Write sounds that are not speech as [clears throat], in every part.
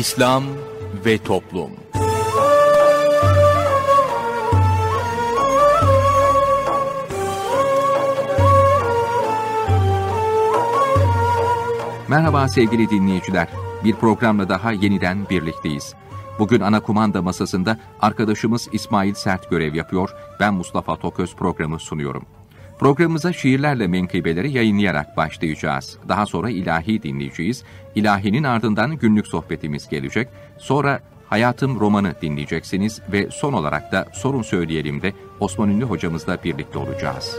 İslam ve Toplum Merhaba sevgili dinleyiciler. Bir programla daha yeniden birlikteyiz. Bugün ana kumanda masasında arkadaşımız İsmail Sert görev yapıyor. Ben Mustafa Toköz programı sunuyorum. Programımıza şiirlerle menkıbeleri yayınlayarak başlayacağız. Daha sonra ilahi dinleyeceğiz. İlahinin ardından günlük sohbetimiz gelecek. Sonra Hayatım romanı dinleyeceksiniz ve son olarak da Sorun Söyleyelim de Osman Ünlü hocamızla birlikte olacağız.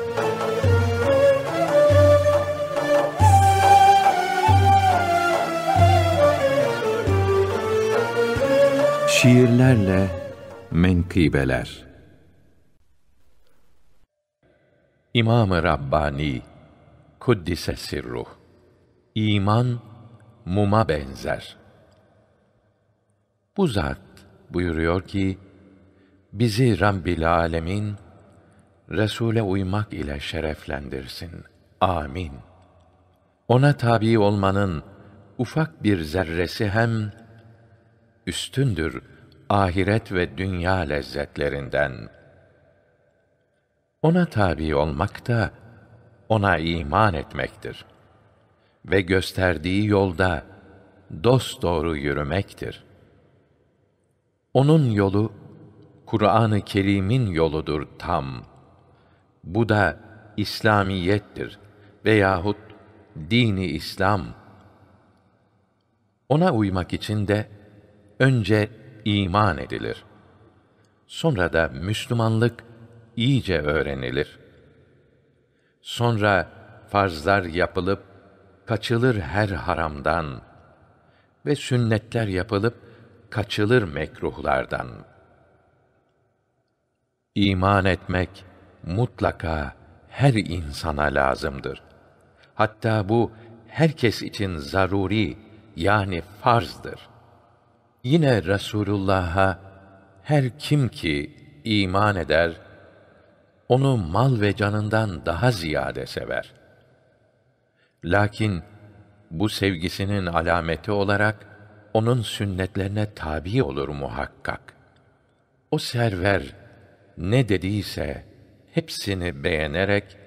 Şiirlerle Menkıbeler İmam-ı Rabbani Kuddise sirruh İman muma benzer. Bu zat buyuruyor ki bizi Rabbil Alemin Resul'e uymak ile şereflendirsin. Amin. Ona tabi olmanın ufak bir zerresi hem üstündür ahiret ve dünya lezzetlerinden.'' Ona tabi olmak da ona iman etmektir ve gösterdiği yolda dost doğru yürümektir. Onun yolu Kur'an-ı Kerim'in yoludur tam. Bu da İslamiyettir veyahut dini İslam. Ona uymak için de önce iman edilir. Sonra da Müslümanlık iyice öğrenilir. Sonra farzlar yapılıp kaçılır her haramdan ve sünnetler yapılıp kaçılır mekruhlardan. İman etmek mutlaka her insana lazımdır. Hatta bu herkes için zaruri yani farzdır. Yine Resulullah'a her kim ki iman eder onu mal ve canından daha ziyade sever. Lakin bu sevgisinin alameti olarak onun sünnetlerine tabi olur muhakkak. O server ne dediyse hepsini beğenerek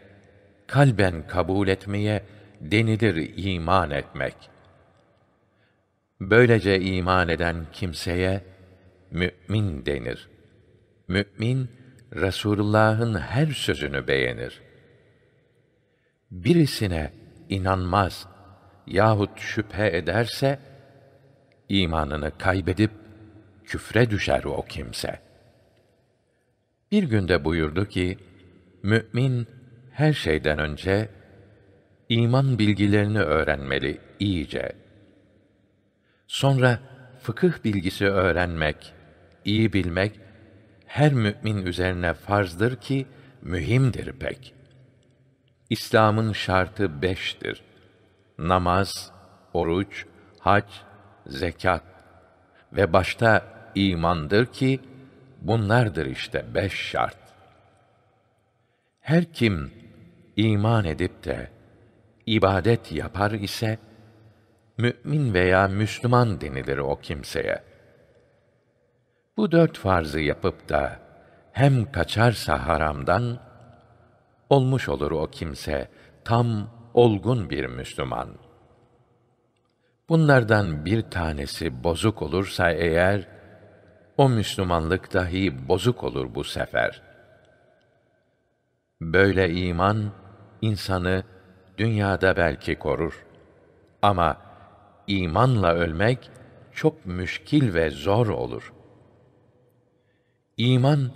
kalben kabul etmeye denilir iman etmek. Böylece iman eden kimseye mümin denir. Mümin Resulullah'ın her sözünü beğenir. Birisine inanmaz yahut şüphe ederse imanını kaybedip küfre düşer o kimse. Bir günde buyurdu ki mümin her şeyden önce iman bilgilerini öğrenmeli iyice. Sonra fıkıh bilgisi öğrenmek, iyi bilmek her mümin üzerine farzdır ki mühimdir pek. İslam'ın şartı beştir. Namaz, oruç, hac, zekat ve başta imandır ki bunlardır işte beş şart. Her kim iman edip de ibadet yapar ise mümin veya Müslüman denilir o kimseye.'' Bu dört farzı yapıp da hem kaçarsa haramdan olmuş olur o kimse tam olgun bir Müslüman. Bunlardan bir tanesi bozuk olursa eğer o Müslümanlık dahi bozuk olur bu sefer. Böyle iman insanı dünyada belki korur ama imanla ölmek çok müşkil ve zor olur. İman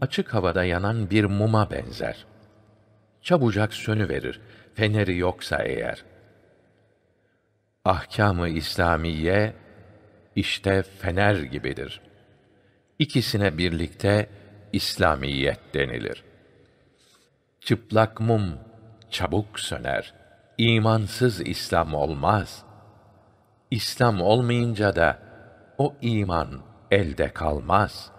açık havada yanan bir muma benzer. Çabucak sönü verir feneri yoksa eğer. Ahkamı İslamiye işte fener gibidir. İkisine birlikte İslamiyet denilir. Çıplak mum çabuk söner. İmansız İslam olmaz. İslam olmayınca da o iman elde kalmaz.''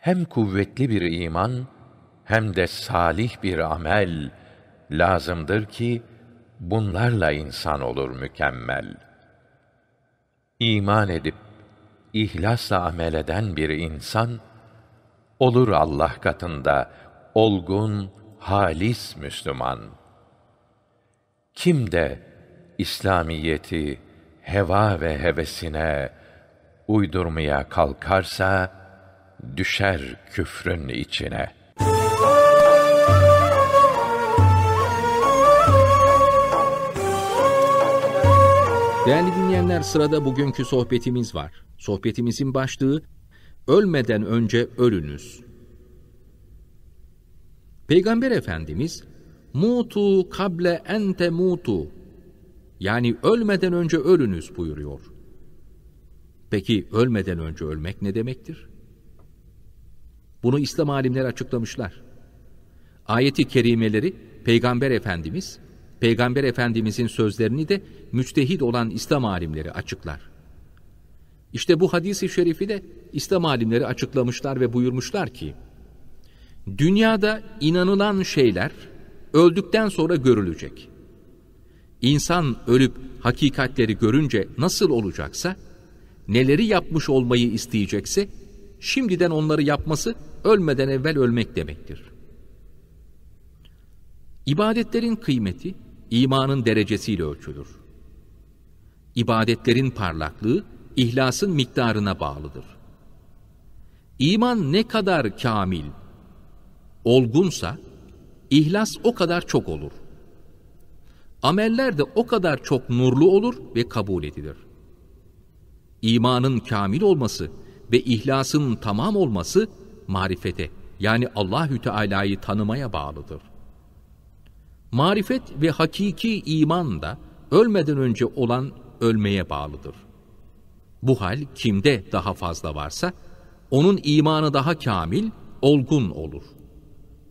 hem kuvvetli bir iman hem de salih bir amel lazımdır ki bunlarla insan olur mükemmel. İman edip ihlasla amel eden bir insan olur Allah katında olgun, halis Müslüman. Kim de İslamiyeti heva ve hevesine uydurmaya kalkarsa düşer küfrün içine. Değerli dinleyenler sırada bugünkü sohbetimiz var. Sohbetimizin başlığı Ölmeden önce ölünüz. Peygamber Efendimiz Mutu kable ente mutu yani ölmeden önce ölünüz buyuruyor. Peki ölmeden önce ölmek ne demektir? Bunu İslam alimleri açıklamışlar. Ayeti kerimeleri Peygamber Efendimiz, Peygamber Efendimizin sözlerini de müçtehid olan İslam alimleri açıklar. İşte bu hadisi şerifi de İslam alimleri açıklamışlar ve buyurmuşlar ki, Dünyada inanılan şeyler öldükten sonra görülecek. İnsan ölüp hakikatleri görünce nasıl olacaksa, neleri yapmış olmayı isteyecekse, şimdiden onları yapması ölmeden evvel ölmek demektir. İbadetlerin kıymeti imanın derecesiyle ölçülür. İbadetlerin parlaklığı ihlasın miktarına bağlıdır. İman ne kadar kamil, olgunsa ihlas o kadar çok olur. Ameller de o kadar çok nurlu olur ve kabul edilir. İmanın kamil olması ve ihlasın tamam olması marifete yani Allahü Teala'yı tanımaya bağlıdır. Marifet ve hakiki iman da ölmeden önce olan ölmeye bağlıdır. Bu hal kimde daha fazla varsa onun imanı daha kamil, olgun olur.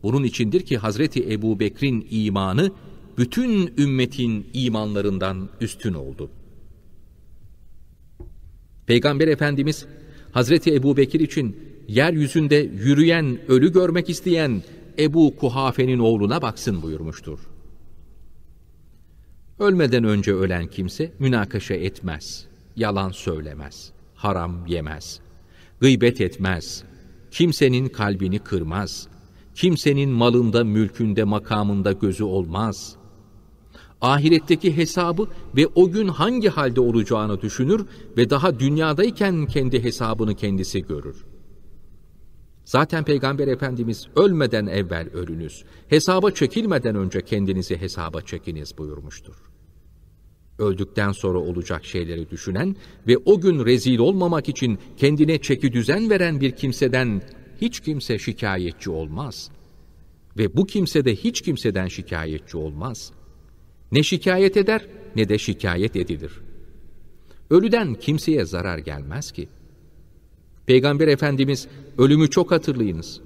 Bunun içindir ki Hazreti Ebubekir'in imanı bütün ümmetin imanlarından üstün oldu. Peygamber Efendimiz Hazreti Ebubekir için yeryüzünde yürüyen, ölü görmek isteyen Ebu Kuhafe'nin oğluna baksın buyurmuştur. Ölmeden önce ölen kimse münakaşa etmez, yalan söylemez, haram yemez, gıybet etmez, kimsenin kalbini kırmaz, kimsenin malında, mülkünde, makamında gözü olmaz. Ahiretteki hesabı ve o gün hangi halde olacağını düşünür ve daha dünyadayken kendi hesabını kendisi görür. Zaten Peygamber Efendimiz ölmeden evvel ölünüz, hesaba çekilmeden önce kendinizi hesaba çekiniz buyurmuştur. Öldükten sonra olacak şeyleri düşünen ve o gün rezil olmamak için kendine çeki düzen veren bir kimseden hiç kimse şikayetçi olmaz. Ve bu kimse de hiç kimseden şikayetçi olmaz. Ne şikayet eder ne de şikayet edilir. Ölüden kimseye zarar gelmez ki.'' Peygamber Efendimiz ölümü çok hatırlayınız.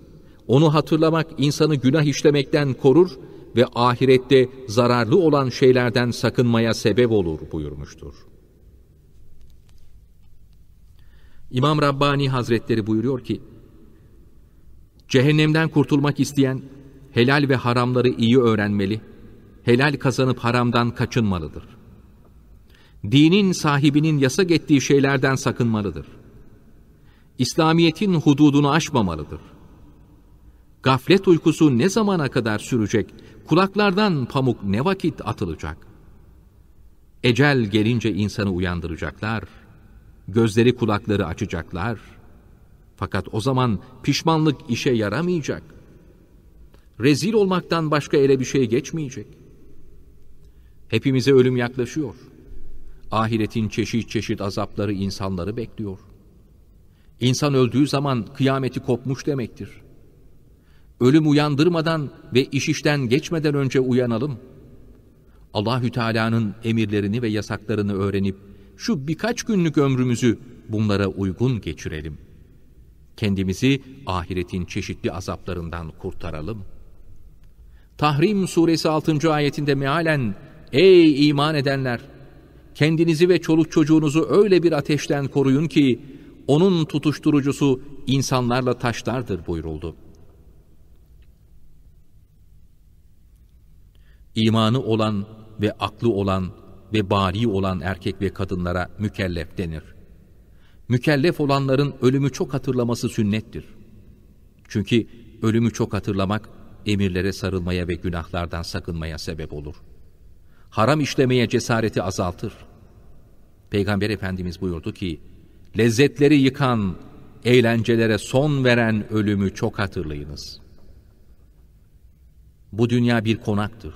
Onu hatırlamak insanı günah işlemekten korur ve ahirette zararlı olan şeylerden sakınmaya sebep olur buyurmuştur. İmam Rabbani Hazretleri buyuruyor ki, Cehennemden kurtulmak isteyen helal ve haramları iyi öğrenmeli, helal kazanıp haramdan kaçınmalıdır. Dinin sahibinin yasak ettiği şeylerden sakınmalıdır.'' İslamiyet'in hududunu aşmamalıdır. Gaflet uykusu ne zamana kadar sürecek, kulaklardan pamuk ne vakit atılacak? Ecel gelince insanı uyandıracaklar, gözleri kulakları açacaklar. Fakat o zaman pişmanlık işe yaramayacak. Rezil olmaktan başka ele bir şey geçmeyecek. Hepimize ölüm yaklaşıyor. Ahiretin çeşit çeşit azapları insanları bekliyor.'' İnsan öldüğü zaman kıyameti kopmuş demektir. Ölüm uyandırmadan ve iş işten geçmeden önce uyanalım. Allahü Teala'nın emirlerini ve yasaklarını öğrenip şu birkaç günlük ömrümüzü bunlara uygun geçirelim. Kendimizi ahiretin çeşitli azaplarından kurtaralım. Tahrim suresi 6. ayetinde mealen Ey iman edenler! Kendinizi ve çoluk çocuğunuzu öyle bir ateşten koruyun ki onun tutuşturucusu insanlarla taşlardır buyuruldu. İmanı olan ve aklı olan ve bari olan erkek ve kadınlara mükellef denir. Mükellef olanların ölümü çok hatırlaması sünnettir. Çünkü ölümü çok hatırlamak emirlere sarılmaya ve günahlardan sakınmaya sebep olur. Haram işlemeye cesareti azaltır. Peygamber Efendimiz buyurdu ki, lezzetleri yıkan, eğlencelere son veren ölümü çok hatırlayınız. Bu dünya bir konaktır.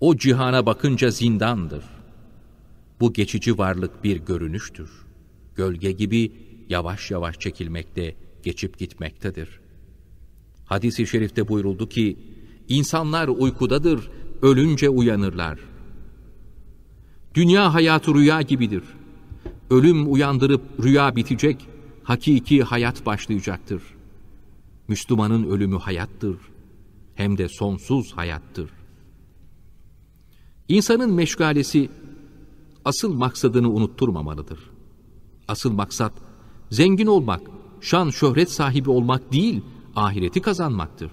O cihana bakınca zindandır. Bu geçici varlık bir görünüştür. Gölge gibi yavaş yavaş çekilmekte, geçip gitmektedir. Hadis-i şerifte buyuruldu ki, insanlar uykudadır, ölünce uyanırlar. Dünya hayatı rüya gibidir.'' Ölüm uyandırıp rüya bitecek, hakiki hayat başlayacaktır. Müslümanın ölümü hayattır. Hem de sonsuz hayattır. İnsanın meşgalesi asıl maksadını unutturmamalıdır. Asıl maksat zengin olmak, şan şöhret sahibi olmak değil, ahireti kazanmaktır.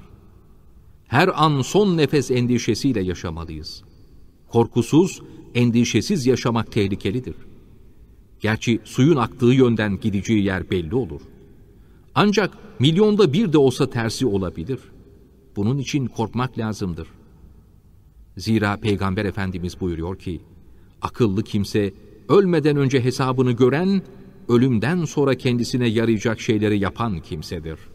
Her an son nefes endişesiyle yaşamalıyız. Korkusuz, endişesiz yaşamak tehlikelidir.'' Gerçi suyun aktığı yönden gideceği yer belli olur. Ancak milyonda bir de olsa tersi olabilir. Bunun için korkmak lazımdır. Zira Peygamber Efendimiz buyuruyor ki, akıllı kimse ölmeden önce hesabını gören, ölümden sonra kendisine yarayacak şeyleri yapan kimsedir.''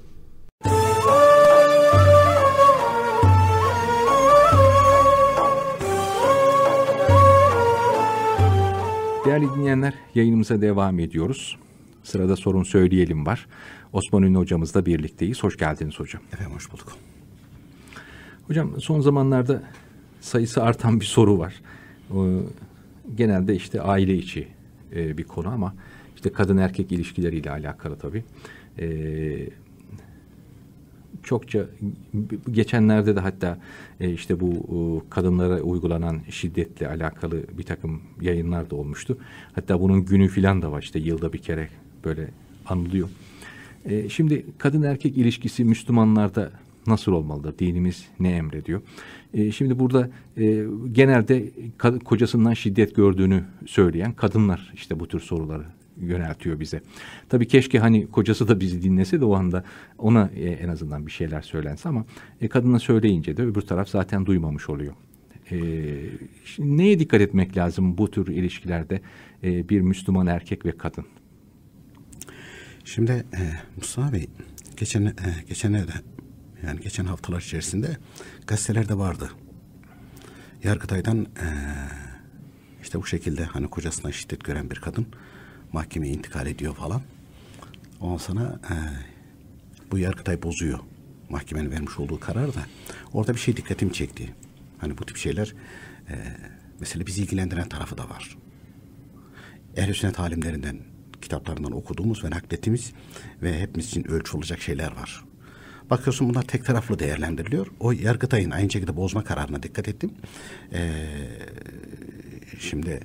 Değerli dinleyenler, yayınımıza devam ediyoruz. Sırada sorun söyleyelim var. Osman Ünlü hocamızla birlikteyiz. Hoş geldiniz hocam. Efendim hoş bulduk. Hocam son zamanlarda sayısı artan bir soru var. Ee, genelde işte aile içi e, bir konu ama işte kadın erkek ilişkileriyle alakalı tabii. Ee, çokça geçenlerde de hatta e, işte bu e, kadınlara uygulanan şiddetle alakalı bir takım yayınlar da olmuştu. Hatta bunun günü filan da var işte yılda bir kere böyle anılıyor. E, şimdi kadın erkek ilişkisi Müslümanlarda nasıl olmalıdır? Dinimiz ne emrediyor? E, şimdi burada e, genelde kocasından şiddet gördüğünü söyleyen kadınlar işte bu tür soruları yöneltiyor bize. Tabii keşke hani kocası da bizi dinlese de o anda ona e, en azından bir şeyler söylense ama e, kadına söyleyince de öbür taraf zaten duymamış oluyor. E, şimdi neye dikkat etmek lazım bu tür ilişkilerde e, bir Müslüman erkek ve kadın? Şimdi e, Mustafa Bey geçen e, geçenlerde yani geçen haftalar içerisinde gazetelerde vardı. Yargıtay'dan e, işte bu şekilde hani kocasına şiddet gören bir kadın mahkemeye intikal ediyor falan. Ondan sonra e, bu Yargıtay bozuyor. Mahkemenin vermiş olduğu karar da. Orada bir şey dikkatimi çekti. Hani bu tip şeyler e, mesela bizi ilgilendiren tarafı da var. Ehl-i Sünnet alimlerinden, kitaplarından okuduğumuz ve naklettiğimiz ve hepimiz için ölçü olacak şeyler var. Bakıyorsun bunlar tek taraflı değerlendiriliyor. O Yargıtay'ın aynı şekilde bozma kararına dikkat ettim. Ee, şimdi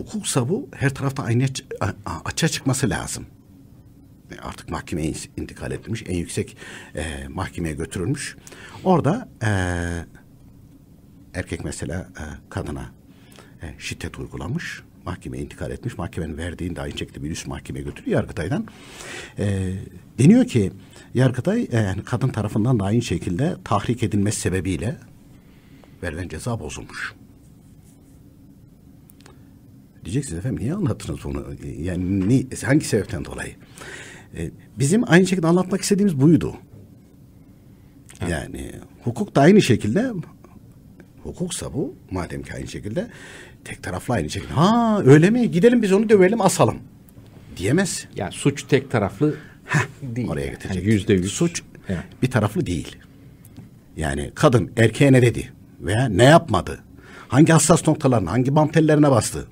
hukuksa bu her tarafta aynı açığa çıkması lazım. E, artık mahkemeye intikal edilmiş. En yüksek e, mahkemeye götürülmüş. Orada e, erkek mesela e, kadına e, şiddet uygulamış. Mahkemeye intikal etmiş. Mahkemenin verdiğini de aynı şekilde bir üst mahkemeye götürüyor Yargıtay'dan. E, deniyor ki Yargıtay e, kadın tarafından da aynı şekilde tahrik edilmesi sebebiyle verilen ceza bozulmuş. Diyeceksiniz efendim niye anlattınız bunu? Yani ne, hangi sebepten dolayı? E, bizim aynı şekilde anlatmak istediğimiz buydu. Evet. Yani hukuk da aynı şekilde hukuksa bu madem ki aynı şekilde tek taraflı aynı şekilde. Ha öyle mi? Gidelim biz onu dövelim asalım. Diyemez. Ya yani suç tek taraflı Heh, değil. Oraya getirecek. Yüzde yani yüz. Suç evet. bir taraflı değil. Yani kadın erkeğe ne dedi? Veya ne yapmadı? Hangi hassas noktalarına, hangi bantellerine bastı?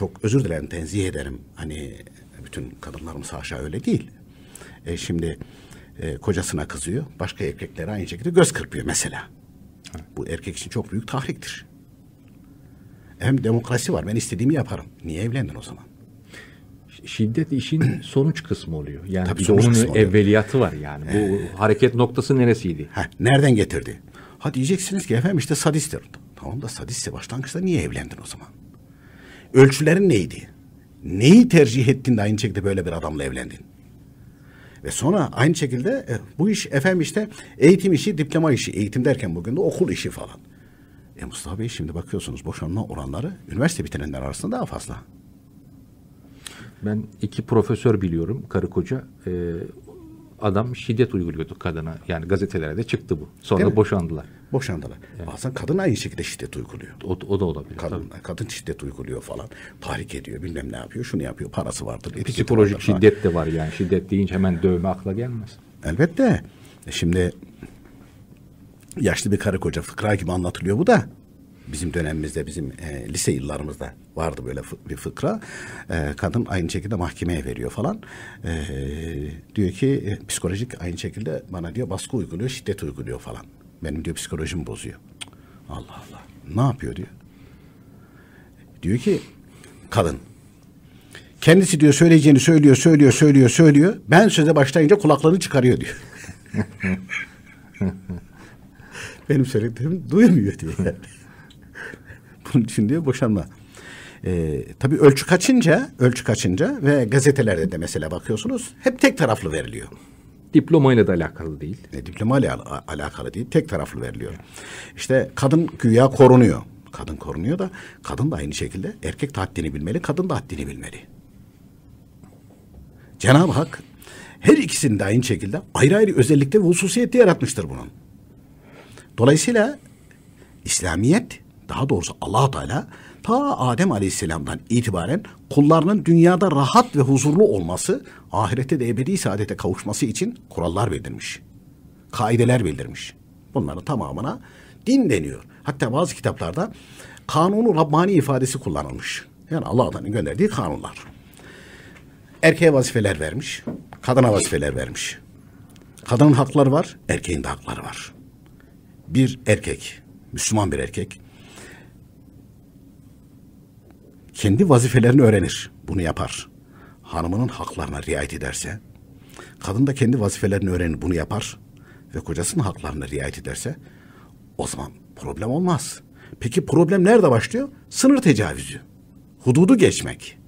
çok özür dilerim tenzih ederim. Hani bütün kadınlarımız haşa öyle değil. E, şimdi e, kocasına kızıyor. Başka erkeklere aynı şekilde göz kırpıyor mesela. Bu erkek için çok büyük tahriktir. Hem demokrasi var. Ben istediğimi yaparım. Niye evlendin o zaman? Şiddet işin [clears throat] sonuç kısmı oluyor. Yani Tabii bir onun evveliyatı var yani. Bu ee, hareket noktası neresiydi? Heh, nereden getirdi? Ha diyeceksiniz ki efendim işte sadisttir. Tamam da sadistse başlangıçta niye evlendin o zaman? Ölçülerin neydi? Neyi tercih ettin de aynı şekilde böyle bir adamla evlendin? Ve sonra aynı şekilde e, bu iş efendim işte eğitim işi, diploma işi, eğitim derken bugün de okul işi falan. E Mustafa Bey şimdi bakıyorsunuz boşanma oranları üniversite bitirenler arasında daha fazla. Ben iki profesör biliyorum karı koca. E, adam şiddet uyguluyordu kadına. Yani gazetelere de çıktı bu. Sonra boşandılar. Boşandılar. Yani. Bazen kadın aynı şekilde şiddet uyguluyor. O, o da olabilir. Kadın, tabii. kadın şiddet uyguluyor falan. Tahrik ediyor bilmem ne yapıyor şunu yapıyor parası vardır. Diye Psikolojik vardır şiddet de var yani. Şiddet deyince hemen dövme akla gelmez. Elbette. E şimdi yaşlı bir karı koca fıkra gibi anlatılıyor bu da. Bizim dönemimizde, bizim e, lise yıllarımızda vardı böyle bir fıkra. E, kadın aynı şekilde mahkemeye veriyor falan. E, diyor ki e, psikolojik aynı şekilde bana diyor baskı uyguluyor, şiddet uyguluyor falan. Benim diyor psikolojim bozuyor. Allah Allah. Ne yapıyor diyor. Diyor ki kadın kendisi diyor söyleyeceğini söylüyor, söylüyor, söylüyor, söylüyor. Ben söze başlayınca kulaklarını çıkarıyor diyor. [laughs] Benim söylediklerimi duymuyor diyor yani. [laughs] Bunun için diyor boşanma e, tabii ölçü kaçınca, ölçü kaçınca ve gazetelerde de mesela bakıyorsunuz hep tek taraflı veriliyor. Diplomayla da alakalı değil. E, diplomayla al- alakalı değil, tek taraflı veriliyor. İşte kadın güya korunuyor. Kadın korunuyor da kadın da aynı şekilde erkek de haddini bilmeli, kadın da haddini bilmeli. Cenab-ı Hak her ikisini de aynı şekilde ayrı ayrı özellikle ve hususiyeti yaratmıştır bunun. Dolayısıyla İslamiyet daha doğrusu allah Teala ta Adem Aleyhisselam'dan itibaren kullarının dünyada rahat ve huzurlu olması, ahirette de ebedi saadete kavuşması için kurallar bildirmiş. Kaideler bildirmiş. Bunların tamamına din deniyor. Hatta bazı kitaplarda kanunu Rabbani ifadesi kullanılmış. Yani Allah Allah'ın gönderdiği kanunlar. Erkeğe vazifeler vermiş, kadına vazifeler vermiş. Kadının hakları var, erkeğin de hakları var. Bir erkek, Müslüman bir erkek, kendi vazifelerini öğrenir. Bunu yapar. Hanımının haklarına riayet ederse, kadın da kendi vazifelerini öğrenir. Bunu yapar ve kocasının haklarına riayet ederse o zaman problem olmaz. Peki problem nerede başlıyor? Sınır tecavüzü. Hududu geçmek.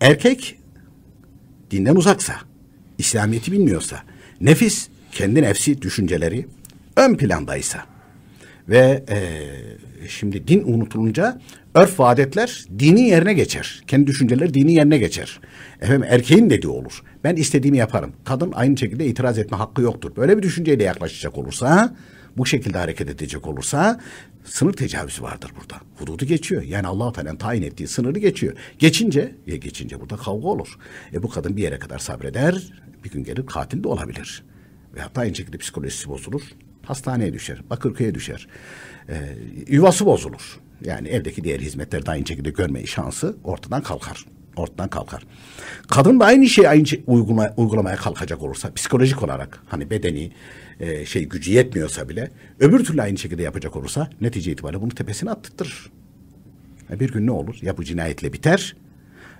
Erkek dinden uzaksa, İslamiyet'i bilmiyorsa, nefis kendi nefsi düşünceleri ön plandaysa, ve e, şimdi din unutulunca örf ve adetler dini yerine geçer. Kendi düşünceleri dini yerine geçer. Efendim erkeğin dediği olur. Ben istediğimi yaparım. Kadın aynı şekilde itiraz etme hakkı yoktur. Böyle bir düşünceyle yaklaşacak olursa bu şekilde hareket edecek olursa sınır tecavüzü vardır burada. Hududu geçiyor. Yani Allah Teala'nın tayin ettiği sınırı geçiyor. Geçince, ya geçince burada kavga olur. E bu kadın bir yere kadar sabreder. Bir gün gelir katil de olabilir. Ve hatta aynı şekilde psikolojisi bozulur. Hastaneye düşer, Bakırköy'e düşer. Ee, yuvası bozulur. Yani evdeki diğer hizmetleri de aynı şekilde görmeyi şansı ortadan kalkar. Ortadan kalkar. Kadın da aynı şeyi aynı şey uygulama, uygulamaya kalkacak olursa psikolojik olarak hani bedeni e, şey gücü yetmiyorsa bile öbür türlü aynı şekilde yapacak olursa netice itibariyle bunu tepesine attırtır. Yani e, bir gün ne olur? Ya bu cinayetle biter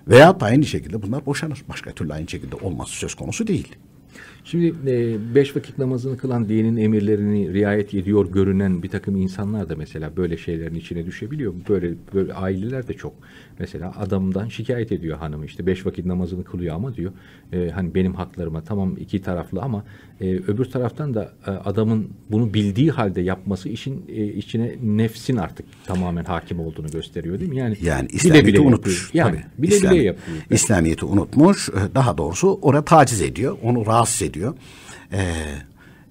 veya aynı şekilde bunlar boşanır. Başka türlü aynı şekilde olması söz konusu değil. Şimdi e, beş vakit namazını kılan dinin emirlerini riayet ediyor görünen bir takım insanlar da mesela böyle şeylerin içine düşebiliyor. Böyle, böyle aileler de çok. Mesela adamdan şikayet ediyor hanımı işte beş vakit namazını kılıyor ama diyor e, hani benim haklarıma tamam iki taraflı ama e, öbür taraftan da e, adamın bunu bildiği halde yapması işin e, içine nefsin artık tamamen hakim olduğunu gösteriyor değil mi? Yani, yani İslamiyet'i bile bile unutmuş. Yapıyor. Yani, Tabii. bile İslami, bile yapıyor. İslamiyet'i unutmuş. Daha doğrusu oraya taciz ediyor. Onu rahatsız ediyor ediyor. Eee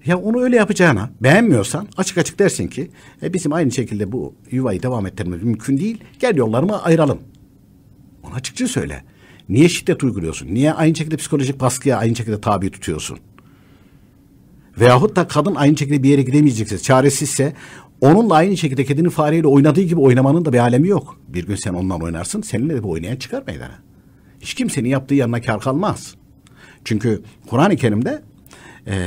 ya onu öyle yapacağına beğenmiyorsan açık açık dersin ki e, bizim aynı şekilde bu yuvayı devam ettirmemiz mümkün değil. Gel yollarımı ayıralım. Onu açıkça söyle. Niye şiddet uyguluyorsun? Niye aynı şekilde psikolojik baskıya aynı şekilde tabi tutuyorsun? Veyahut da kadın aynı şekilde bir yere gidemeyecekse, çaresizse onunla aynı şekilde kedinin fareyle oynadığı gibi oynamanın da bir alemi yok. Bir gün sen ondan oynarsın, seninle de bu oynayan çıkar meydana. Hiç kimsenin yaptığı yanına kar kalmaz.'' Çünkü Kur'an-ı Kerim'de e,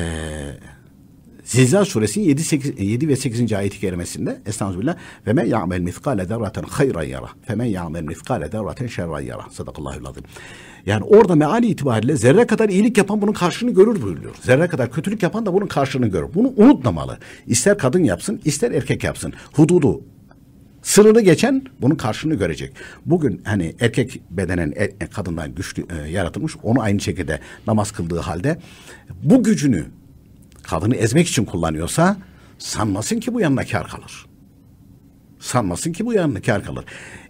Zilzal suresinin 7, 8, 7 ve 8. ayeti kerimesinde Estağfirullah ve men ya'mel miskale derraten hayran yara fe men ya'mel miskale derraten şerran yara sadakallahul azim. Yani orada meali itibariyle zerre kadar iyilik yapan bunun karşılığını görür buyuruyor. Zerre kadar kötülük yapan da bunun karşılığını görür. Bunu unutmamalı. İster kadın yapsın, ister erkek yapsın. Hududu sınırı geçen bunun karşını görecek. Bugün hani erkek bedenen e, e, kadından güçlü e, yaratılmış onu aynı şekilde namaz kıldığı halde bu gücünü kadını ezmek için kullanıyorsa sanmasın ki bu yanına kar kalır. Sanmasın ki bu yanına kar kalır.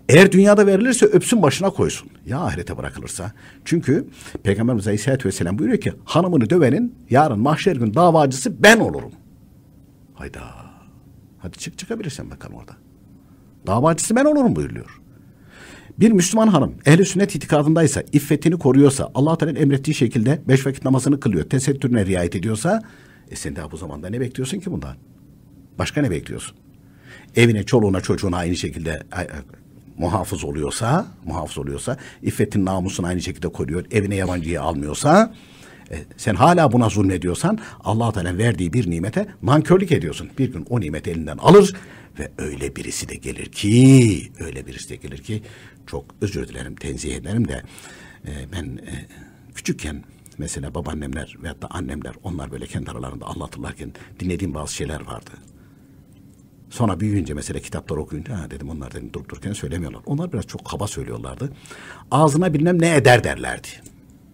Eğer dünyada verilirse öpsün başına koysun. Ya ahirete bırakılırsa. Çünkü Peygamberimiz Aleyhisselatü Vesselam buyuruyor ki hanımını dövenin yarın mahşer gün davacısı ben olurum. Hayda. Hadi çık çıkabilirsen bakalım orada. Davacısı ben olurum buyuruyor. Bir Müslüman hanım ehli sünnet itikadındaysa, iffetini koruyorsa, Allah Teala'nın emrettiği şekilde beş vakit namazını kılıyor, tesettürüne riayet ediyorsa, e sen daha bu zamanda ne bekliyorsun ki bundan? Başka ne bekliyorsun? Evine, çoluğuna, çocuğuna aynı şekilde e, e, muhafız oluyorsa, muhafız oluyorsa, iffetin namusunu aynı şekilde koruyor, evine yabancıyı almıyorsa, e, sen hala buna zulmediyorsan allah Teala verdiği bir nimete mankörlük ediyorsun. Bir gün o nimet elinden alır ve öyle birisi de gelir ki, öyle birisi de gelir ki çok özür dilerim, tenzih ederim de e, ben e, küçükken mesela babaannemler veyahut da annemler onlar böyle kendi aralarında anlatırlarken dinlediğim bazı şeyler vardı. Sonra büyüyünce mesela kitaplar okuyunca ha dedim onlar dedim durup dururken söylemiyorlar. Onlar biraz çok kaba söylüyorlardı. Ağzına bilmem ne eder derlerdi.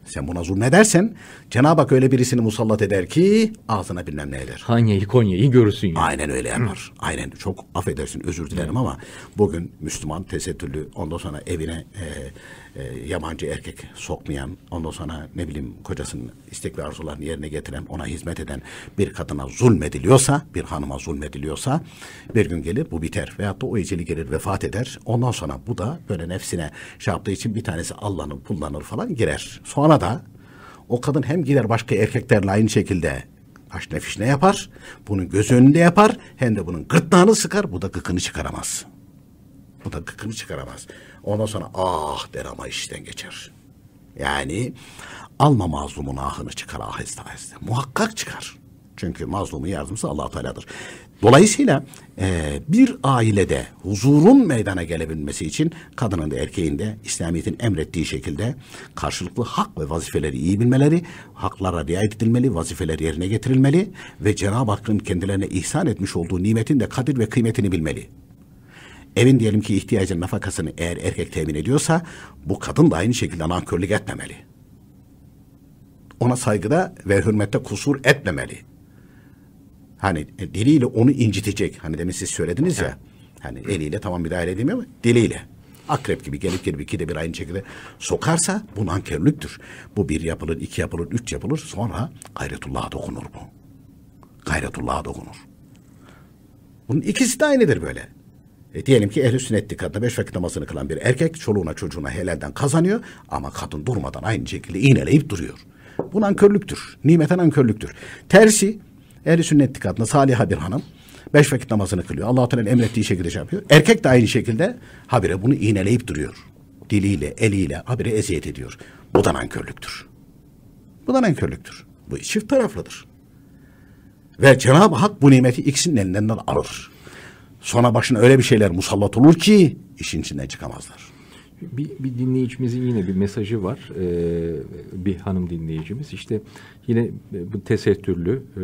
Sen buna zulmedersen Cenab-ı Hak öyle birisini musallat eder ki ağzına bilmem ne eder. Hanya'yı Konya'yı görürsün yani. Aynen öyle yapar. Hı. Aynen çok affedersin özür dilerim Hı. ama bugün Müslüman tesettürlü ondan sonra evine e, e, yabancı erkek sokmayan, ondan sonra ne bileyim kocasının istek ve arzularını yerine getiren, ona hizmet eden bir kadına zulmediliyorsa, bir hanıma zulmediliyorsa bir gün gelir bu biter. Veyahut da o eceli gelir vefat eder. Ondan sonra bu da böyle nefsine şey yaptığı için bir tanesi allanır, kullanır falan girer. Sonra da o kadın hem girer başka erkeklerle aynı şekilde aş ne yapar, bunun göz önünde yapar, hem de bunun gırtlağını sıkar, bu da gıkını çıkaramaz.'' Bu da gıkını çıkaramaz. Ondan sonra ah der ama işten geçer. Yani alma mazlumun ahını çıkar aheste aheste. Muhakkak çıkar. Çünkü mazlumun yardımcısı allah Teala'dır. Dolayısıyla e, bir ailede huzurun meydana gelebilmesi için kadının da erkeğin de İslamiyet'in emrettiği şekilde karşılıklı hak ve vazifeleri iyi bilmeleri, haklara riayet edilmeli, vazifeler yerine getirilmeli ve Cenab-ı Hakk'ın kendilerine ihsan etmiş olduğu nimetin de kadir ve kıymetini bilmeli evin diyelim ki ihtiyacın nafakasını eğer erkek temin ediyorsa bu kadın da aynı şekilde nankörlük etmemeli. Ona saygıda ve hürmette kusur etmemeli. Hani e, diliyle onu incitecek. Hani demin siz söylediniz ya. Hani eliyle tamam bir müdahale edemiyor ama diliyle. Akrep gibi gelip gelip iki de bir aynı şekilde sokarsa bu nankörlüktür. Bu bir yapılır, iki yapılır, üç yapılır. Sonra gayretullah'a dokunur bu. Gayretullah'a dokunur. Bunun ikisi de aynıdır böyle. E, diyelim ki ehl-i sünnet dikkatinde beş vakit namazını kılan bir erkek çoluğuna çocuğuna helalden kazanıyor ama kadın durmadan aynı şekilde iğneleyip duruyor. Bu nankörlüktür. Nimeten nankörlüktür. Tersi ehl-i sünnet dikkatinde saliha bir hanım beş vakit namazını kılıyor. allah Teala emrettiği şekilde şey yapıyor. Erkek de aynı şekilde habire bunu iğneleyip duruyor. Diliyle, eliyle habire eziyet ediyor. Bu da nankörlüktür. Bu da nankörlüktür. Bu çift taraflıdır. Ve Cenab-ı Hak bu nimeti ikisinin elinden alır. Sonra başına öyle bir şeyler musallat olur ki işin içinden çıkamazlar. Bir, bir dinleyicimizin yine bir mesajı var. Ee, bir hanım dinleyicimiz. İşte yine bu tesettürlü e,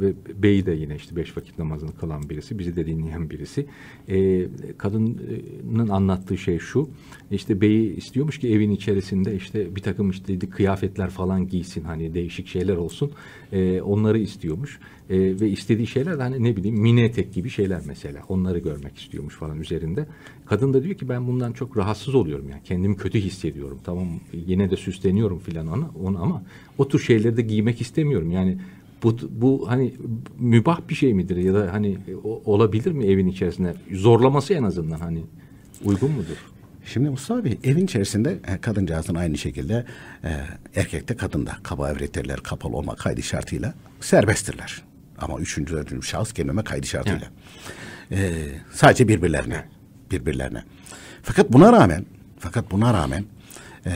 ve beyi de yine işte beş vakit namazını kılan birisi. Bizi de dinleyen birisi. Ee, kadının anlattığı şey şu. İşte beyi istiyormuş ki evin içerisinde işte bir takım işte kıyafetler falan giysin. Hani değişik şeyler olsun. Ee, onları istiyormuş. Ee, ve istediği şeyler hani ne bileyim mini etek gibi şeyler mesela. Onları görmek istiyormuş falan üzerinde. Kadın da diyor ki ben bundan çok rahatsız rahatsız oluyorum yani kendimi kötü hissediyorum tamam yine de süsleniyorum filan ona, ona ama o tür şeyleri de giymek istemiyorum yani bu, bu hani mübah bir şey midir ya da hani o, olabilir mi evin içerisinde zorlaması en azından hani uygun mudur? Şimdi Mustafa Bey evin içerisinde e, kadıncağızın aynı şekilde e, erkekte kadında kaba evretirler kapalı olma kaydı şartıyla serbesttirler. Ama üçüncü dördüncü şahıs gelmeme kaydı şartıyla. Evet. E, sadece birbirlerine birbirlerine. Fakat buna rağmen fakat buna rağmen ee,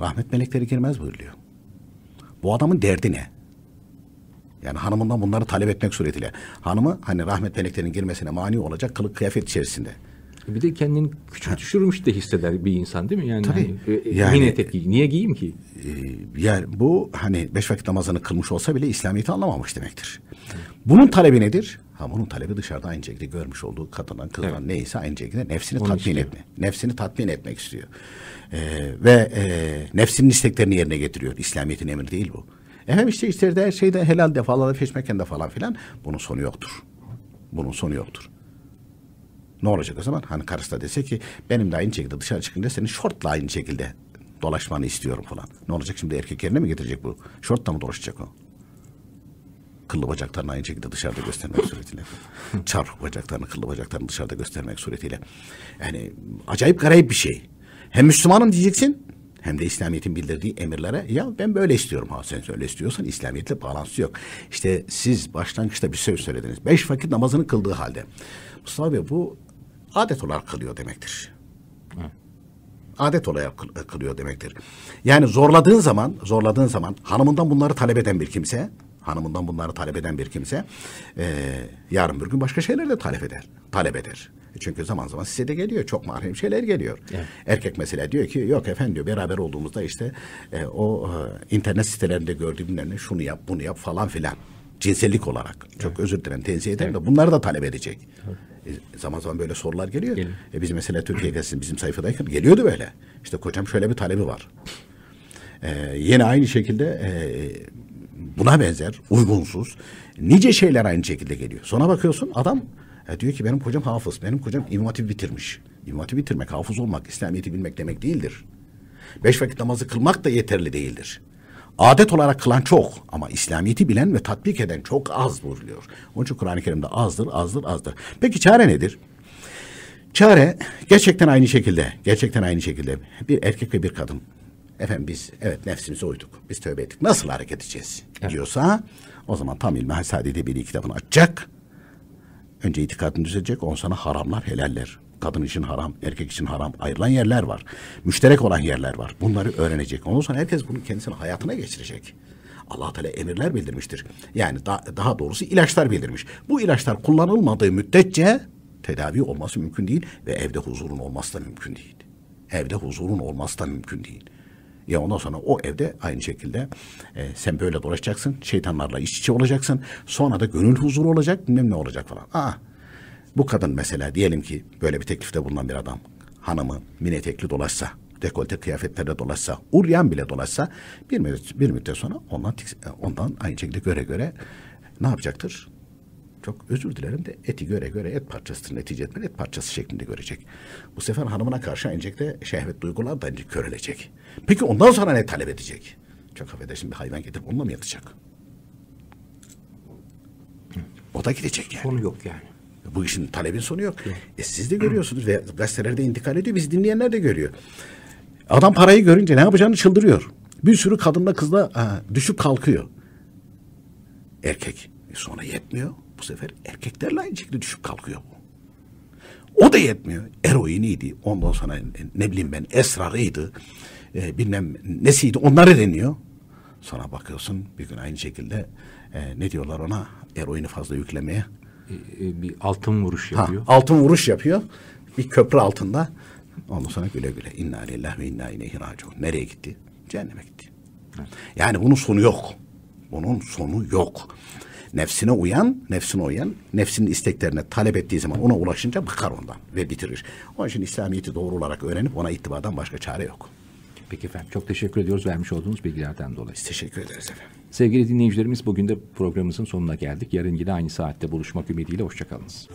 rahmet melekleri girmez buyuruyor. Bu adamın derdi ne? Yani hanımından bunları talep etmek suretiyle. Hanımı hani rahmet meleklerinin girmesine mani olacak kılık kıyafet içerisinde. E bir de kendini küçük düşürmüş de hisseder bir insan değil mi? Yani, Tabii. Hani, e, e, yani, yine tepki. Niye giyeyim ki? E, yani bu hani beş vakit namazını kılmış olsa bile İslamiyet'i anlamamış demektir. Bunun talebi nedir? Ama onun talebi dışarıda aynı şekilde görmüş olduğu kadından kızdan evet. neyse aynı şekilde nefsini Onu tatmin istiyor. etme. Nefsini tatmin etmek istiyor. Ee, ve e, nefsinin isteklerini yerine getiriyor. İslamiyet'in emri değil bu. Efendim işte içeride her şeyde helal de falan feşmeken de falan filan bunun sonu yoktur. Bunun sonu yoktur. Ne olacak o zaman? Hani karısı da dese ki benim de aynı şekilde dışarı çıkınca senin şortla aynı şekilde dolaşmanı istiyorum falan. Ne olacak şimdi erkek yerine mi getirecek bu? Şortla mı dolaşacak o? kıllı bacaklarını aynı şekilde dışarıda göstermek suretiyle. [laughs] Çar bacaklarını, kıllı bacaklarını dışarıda göstermek suretiyle. Yani acayip garip bir şey. Hem Müslümanım diyeceksin hem de İslamiyet'in bildirdiği emirlere ya ben böyle istiyorum ha sen öyle istiyorsan İslamiyet'le bağlantısı yok. İşte siz başlangıçta bir söz söylediniz. Beş vakit namazını kıldığı halde. Mustafa Bey bu adet olarak kılıyor demektir. Hı. Adet olarak kılıyor demektir. Yani zorladığın zaman, zorladığın zaman hanımından bunları talep eden bir kimse hanımından bunları talep eden bir kimse e, yarın bir gün başka şeyler de talep eder. Talep eder. E, çünkü zaman zaman size de geliyor. Çok mahrem şeyler geliyor. Evet. Erkek mesela diyor ki yok efendim diyor beraber olduğumuzda işte e, o e, internet sitelerinde gördüğümlerine şunu yap bunu yap falan filan. Cinsellik olarak. Çok evet. özür dilerim tenzih ederim evet. de bunları da talep edecek. Evet. E, zaman zaman böyle sorular geliyor. E, biz mesela Türkiye gazetesi bizim sayfadayken geliyordu böyle. İşte kocam şöyle bir talebi var. E, yine aynı şekilde e, buna benzer uygunsuz nice şeyler aynı şekilde geliyor. Sonra bakıyorsun adam e, diyor ki benim kocam hafız, benim kocam imam bitirmiş. İmam bitirmek, hafız olmak, İslamiyet'i bilmek demek değildir. Beş vakit namazı kılmak da yeterli değildir. Adet olarak kılan çok ama İslamiyet'i bilen ve tatbik eden çok az vuruluyor. Onun için Kur'an-ı Kerim'de azdır, azdır, azdır. Peki çare nedir? Çare gerçekten aynı şekilde, gerçekten aynı şekilde bir erkek ve bir kadın efendim biz evet nefsimize uyduk. Biz tövbe ettik. Nasıl hareket edeceğiz? Evet. diyorsa o zaman tam İlmihal Saadet'e bir kitabını açacak. Önce itikadını düzelecek. On sana haramlar, helaller. Kadın için haram, erkek için haram. Ayrılan yerler var. Müşterek olan yerler var. Bunları öğrenecek. Ondan sonra herkes bunu kendisine hayatına geçirecek. allah Teala emirler bildirmiştir. Yani da, daha doğrusu ilaçlar bildirmiş. Bu ilaçlar kullanılmadığı müddetçe tedavi olması mümkün değil ve evde huzurun olması da mümkün değil. Evde huzurun olması da mümkün değil. Ya ondan sonra o evde aynı şekilde e, sen böyle dolaşacaksın. Şeytanlarla iç içe olacaksın. Sonra da gönül huzuru olacak bilmem ne olacak falan. Aa, bu kadın mesela diyelim ki böyle bir teklifte bulunan bir adam hanımı mini etekli dolaşsa dekolte kıyafetlerde dolaşsa, uryan bile dolaşsa bir müddet, bir müddet sonra ondan, e, ondan aynı şekilde göre göre ne yapacaktır? çok özür dilerim de eti göre göre et parçasını netice etmen et parçası şeklinde görecek. Bu sefer hanımına karşı enjekte şehvet duygular da körelecek. Peki ondan sonra ne talep edecek? Çok affedersin bir hayvan getirip onunla mı yatacak? O da gidecek yani. Sonu yok yani. Bu işin talebin sonu yok. yok. E siz de görüyorsunuz ve gazetelerde intikal ediyor. Biz dinleyenler de görüyor. Adam parayı görünce ne yapacağını çıldırıyor. Bir sürü kadınla kızla ha, düşüp kalkıyor. Erkek. E sonra yetmiyor bu sefer erkeklerle aynı şekilde düşüp kalkıyor bu. O da yetmiyor. Eroiniydi. Ondan sonra e, ne bileyim ben esrarıydı. E, bilmem nesiydi. Onları deniyor. Sonra bakıyorsun bir gün aynı şekilde e, ne diyorlar ona? Eroini fazla yüklemeye. E, e, bir altın vuruş yapıyor. Ha, altın vuruş yapıyor. Bir köprü altında. Ondan sonra güle güle. İnna lillahi ve inna ileyhi raciun. Nereye gitti? Cehenneme gitti. Evet. Yani bunun sonu yok. Bunun sonu yok. Nefsine uyan, nefsine uyan, nefsinin isteklerine talep ettiği zaman ona ulaşınca bıkar ondan ve bitirir. Onun için İslamiyet'i doğru olarak öğrenip ona itibadan başka çare yok. Peki efendim çok teşekkür ediyoruz vermiş olduğunuz bilgilerden dolayı. Biz teşekkür ederiz efendim. Sevgili dinleyicilerimiz bugün de programımızın sonuna geldik. Yarın yine aynı saatte buluşmak ümidiyle hoşçakalınız.